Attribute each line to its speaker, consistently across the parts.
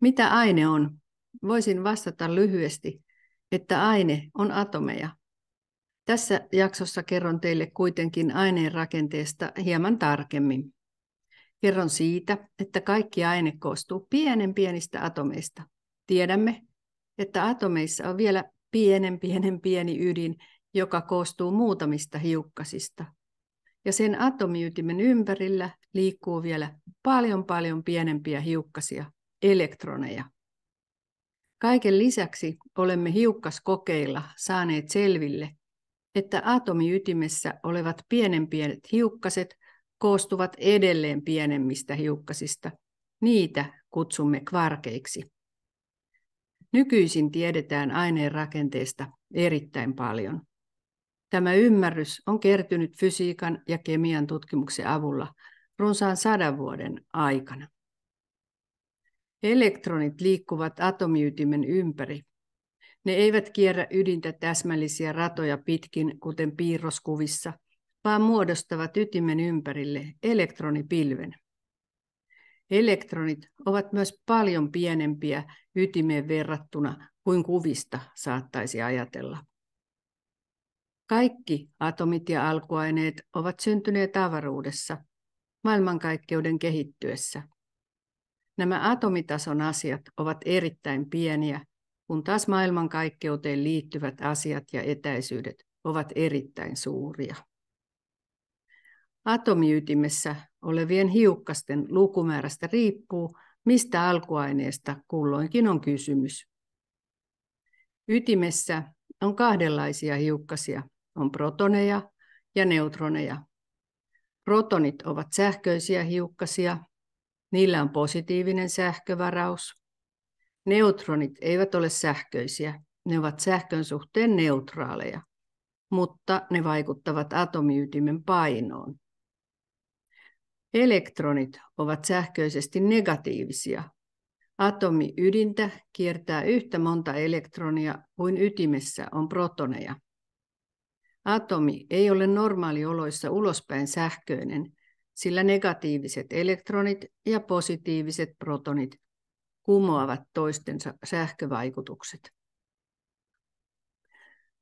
Speaker 1: Mitä aine on? Voisin vastata lyhyesti, että aine on atomeja. Tässä jaksossa kerron teille kuitenkin aineen rakenteesta hieman tarkemmin. Kerron siitä, että kaikki aine koostuu pienen pienistä atomeista. Tiedämme, että atomeissa on vielä pienen pienen pieni ydin, joka koostuu muutamista hiukkasista. Ja sen atomiytimen ympärillä liikkuu vielä paljon paljon pienempiä hiukkasia, elektroneja. Kaiken lisäksi olemme hiukkaskokeilla saaneet selville, että atomiytimessä olevat pienempiet hiukkaset koostuvat edelleen pienemmistä hiukkasista. Niitä kutsumme kvarkeiksi. Nykyisin tiedetään aineen rakenteesta erittäin paljon. Tämä ymmärrys on kertynyt fysiikan ja kemian tutkimuksen avulla runsaan sadan vuoden aikana. Elektronit liikkuvat atomiytimen ympäri. Ne eivät kierrä ydintä täsmällisiä ratoja pitkin, kuten piirroskuvissa, vaan muodostavat ytimen ympärille elektronipilven. Elektronit ovat myös paljon pienempiä ytimeen verrattuna kuin kuvista saattaisi ajatella. Kaikki atomit ja alkuaineet ovat syntyneet avaruudessa, maailmankaikkeuden kehittyessä – Nämä atomitason asiat ovat erittäin pieniä, kun taas maailmankaikkeuteen liittyvät asiat ja etäisyydet ovat erittäin suuria. Atomiytimessä olevien hiukkasten lukumäärästä riippuu, mistä alkuaineesta kulloinkin on kysymys. Ytimessä on kahdenlaisia hiukkasia, on protoneja ja neutroneja. Protonit ovat sähköisiä hiukkasia, Niillä on positiivinen sähkövaraus. Neutronit eivät ole sähköisiä, ne ovat sähkön suhteen neutraaleja, mutta ne vaikuttavat atomiytimen painoon. Elektronit ovat sähköisesti negatiivisia. ydintä kiertää yhtä monta elektronia kuin ytimessä on protoneja. Atomi ei ole normaalioloissa ulospäin sähköinen, sillä negatiiviset elektronit ja positiiviset protonit kumoavat toistensa sähkövaikutukset.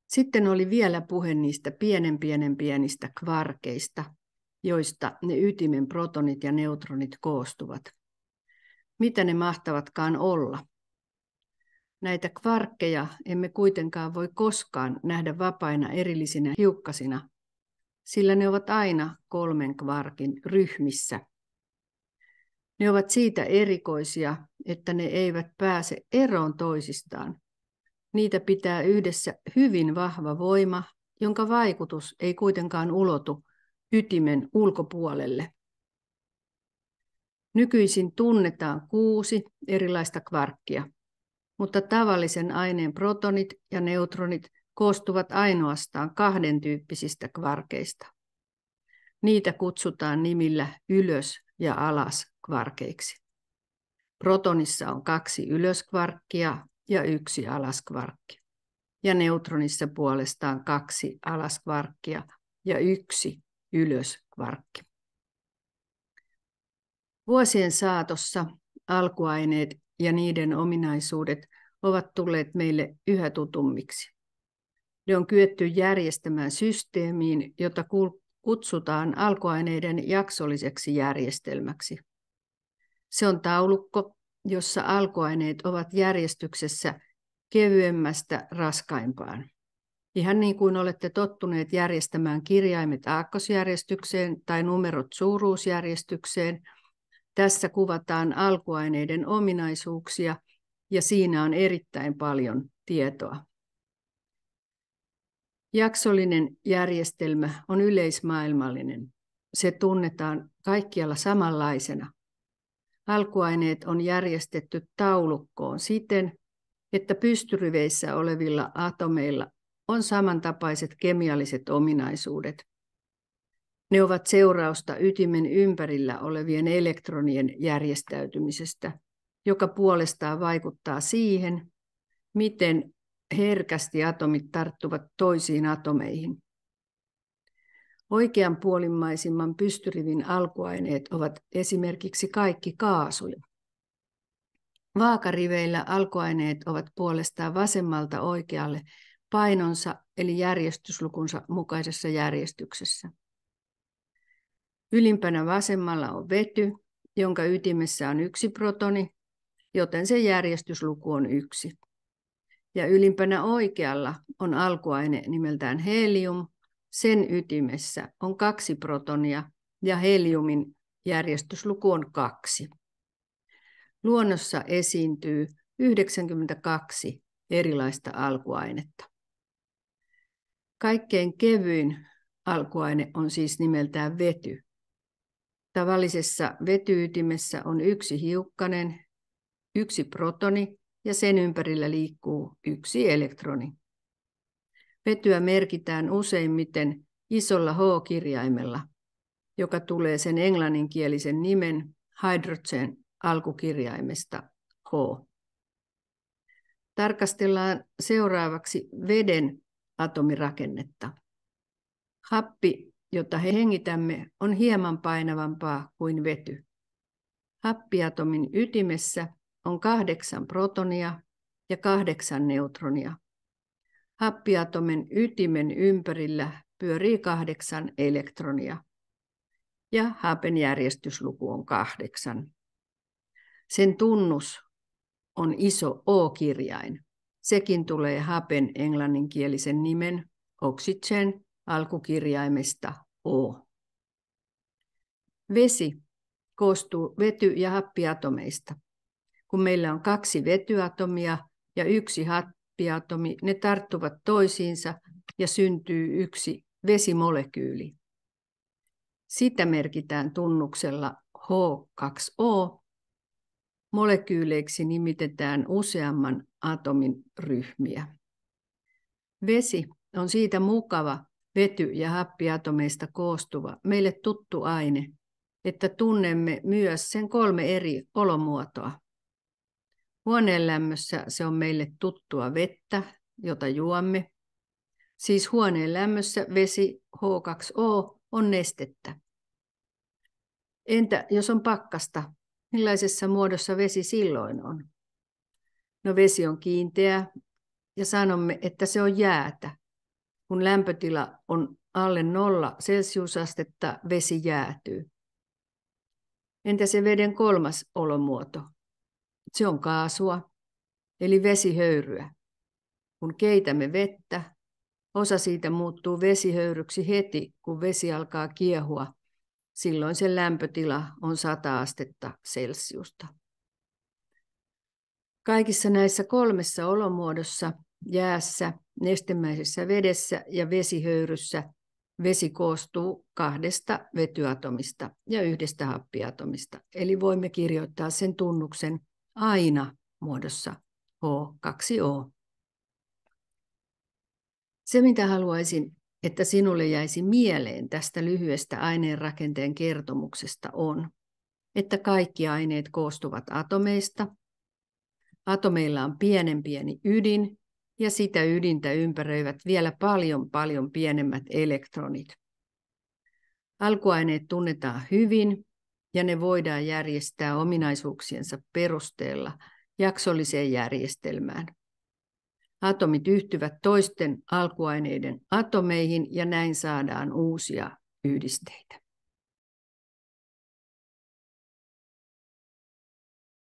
Speaker 1: Sitten oli vielä puhe niistä pienen pienen pienistä kvarkeista, joista ne ytimen protonit ja neutronit koostuvat. Mitä ne mahtavatkaan olla? Näitä kvarkkeja emme kuitenkaan voi koskaan nähdä vapaina erillisinä hiukkasina, sillä ne ovat aina kolmen kvarkin ryhmissä. Ne ovat siitä erikoisia, että ne eivät pääse eroon toisistaan. Niitä pitää yhdessä hyvin vahva voima, jonka vaikutus ei kuitenkaan ulotu ytimen ulkopuolelle. Nykyisin tunnetaan kuusi erilaista kvarkkia, mutta tavallisen aineen protonit ja neutronit koostuvat ainoastaan kahden tyyppisistä kvarkeista. Niitä kutsutaan nimillä ylös- ja alaskvarkeiksi. Protonissa on kaksi ylöskvarkkia ja yksi alaskvarkki, ja neutronissa puolestaan kaksi alaskvarkkia ja yksi ylöskvarkki. Vuosien saatossa alkuaineet ja niiden ominaisuudet ovat tulleet meille yhä tutummiksi. Ne on kyetty järjestämään systeemiin, jota kutsutaan alkuaineiden jaksolliseksi järjestelmäksi. Se on taulukko, jossa alkuaineet ovat järjestyksessä kevyemmästä raskaimpaan. Ihan niin kuin olette tottuneet järjestämään kirjaimet aakkosjärjestykseen tai numerot suuruusjärjestykseen, tässä kuvataan alkuaineiden ominaisuuksia ja siinä on erittäin paljon tietoa. Jaksollinen järjestelmä on yleismaailmallinen. Se tunnetaan kaikkialla samanlaisena. Alkuaineet on järjestetty taulukkoon siten, että pystyriveissä olevilla atomeilla on samantapaiset kemialliset ominaisuudet. Ne ovat seurausta ytimen ympärillä olevien elektronien järjestäytymisestä, joka puolestaan vaikuttaa siihen, miten herkästi atomit tarttuvat toisiin atomeihin. Oikeanpuolimmaisimman pystyrivin alkuaineet ovat esimerkiksi kaikki kaasuja. Vaakariveillä alkuaineet ovat puolestaan vasemmalta oikealle painonsa eli järjestyslukunsa mukaisessa järjestyksessä. Ylimpänä vasemmalla on vety, jonka ytimessä on yksi protoni, joten se järjestysluku on yksi. Ja ylimpänä oikealla on alkuaine nimeltään helium. Sen ytimessä on kaksi protonia ja heliumin järjestysluku on kaksi. Luonnossa esiintyy 92 erilaista alkuainetta. Kaikkein kevyin alkuaine on siis nimeltään vety. Tavallisessa vetyytimessä on yksi hiukkanen, yksi protoni ja sen ympärillä liikkuu yksi elektroni. Vetyä merkitään useimmiten isolla H-kirjaimella, joka tulee sen englanninkielisen nimen hydrogen alkukirjaimesta H. Tarkastellaan seuraavaksi veden atomirakennetta. Happi, jota he hengitämme, on hieman painavampaa kuin vety. Happiatomin ytimessä on kahdeksan protonia ja kahdeksan neutronia. Happiatomen ytimen ympärillä pyörii kahdeksan elektronia ja hapen järjestysluku on kahdeksan. Sen tunnus on iso O-kirjain. Sekin tulee hapen englanninkielisen nimen oxygen alkukirjaimesta O. Vesi koostuu vety- ja happiatomeista kun meillä on kaksi vetyatomia ja yksi happiatomi, ne tarttuvat toisiinsa ja syntyy yksi vesimolekyyli. Sitä merkitään tunnuksella H2O. Molekyyleiksi nimitetään useamman atomin ryhmiä. Vesi on siitä mukava vety- ja happiatomeista koostuva meille tuttu aine, että tunnemme myös sen kolme eri olomuotoa. Huoneenlämmössä se on meille tuttua vettä, jota juomme. Siis huoneenlämmössä vesi H2O on nestettä. Entä jos on pakkasta, millaisessa muodossa vesi silloin on? No vesi on kiinteä ja sanomme, että se on jäätä. Kun lämpötila on alle nolla celsiusastetta, vesi jäätyy. Entä se veden kolmas olomuoto, se on kaasua, eli vesihöyryä. Kun keitämme vettä, osa siitä muuttuu vesihöyryksi heti, kun vesi alkaa kiehua. Silloin sen lämpötila on 100 astetta Celsiusta. Kaikissa näissä kolmessa olomuodossa, jäässä, nestemäisessä vedessä ja vesihöyryssä, vesi koostuu kahdesta vetyatomista ja yhdestä happiatomista. Eli voimme kirjoittaa sen tunnuksen aina muodossa H2O. Se, mitä haluaisin, että sinulle jäisi mieleen tästä lyhyestä aineen rakenteen kertomuksesta on, että kaikki aineet koostuvat atomeista. Atomeilla on pienen pieni ydin ja sitä ydintä ympäröivät vielä paljon paljon pienemmät elektronit. Alkuaineet tunnetaan hyvin ja ne voidaan järjestää ominaisuuksiensa perusteella jaksolliseen järjestelmään. Atomit yhtyvät toisten alkuaineiden atomeihin ja näin saadaan uusia yhdisteitä.